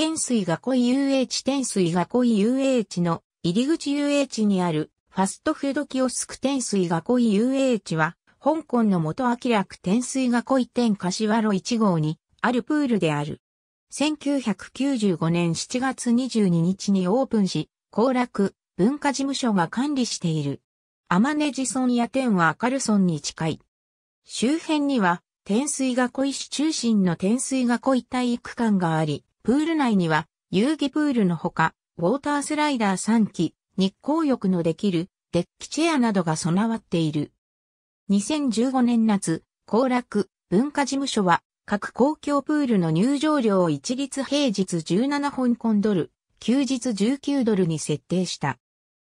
天水が濃い UH 天水が濃い UH の入り口遊 h 地にあるファストフードキオスク天水が濃い UH は香港の元明楽天水が濃い天柏路1号にあるプールである。1995年7月22日にオープンし、行楽文化事務所が管理している。天根寺村や天は明る村に近い。周辺には天水が濃い市中心の天水が濃い体育館があり、プール内には、遊戯プールのほか、ウォータースライダー3機、日光浴のできる、デッキチェアなどが備わっている。2015年夏、降楽、文化事務所は、各公共プールの入場料を一律平日17香港ドル、休日19ドルに設定した。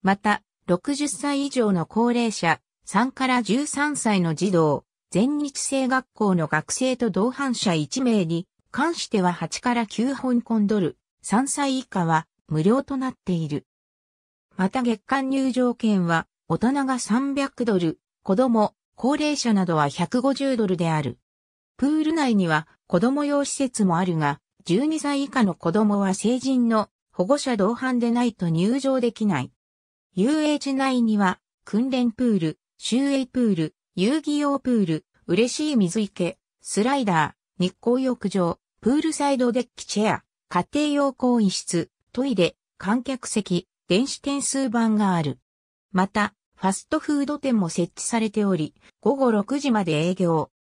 また、60歳以上の高齢者、3から13歳の児童、全日制学校の学生と同伴者1名に、関しては8から9香港ドル、3歳以下は無料となっている。また月間入場券は大人が300ドル、子供、高齢者などは150ドルである。プール内には子供用施設もあるが、12歳以下の子供は成人の保護者同伴でないと入場できない。遊泳地内には訓練プール、周泳プール、遊戯用プール、嬉しい水池、スライダー、日光浴場、プールサイドデッキチェア、家庭用更衣室、トイレ、観客席、電子点数版がある。また、ファストフード店も設置されており、午後6時まで営業。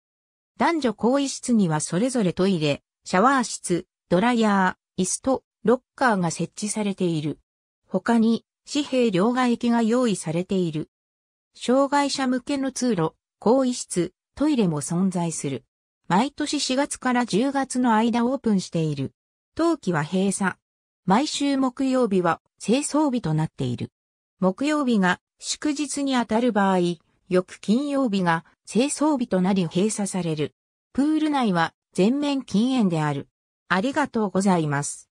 男女更衣室にはそれぞれトイレ、シャワー室、ドライヤー、椅子とロッカーが設置されている。他に、紙幣両替機が用意されている。障害者向けの通路、更衣室、トイレも存在する。毎年4月から10月の間オープンしている。冬季は閉鎖。毎週木曜日は清掃日となっている。木曜日が祝日にあたる場合、翌金曜日が清掃日となり閉鎖される。プール内は全面禁煙である。ありがとうございます。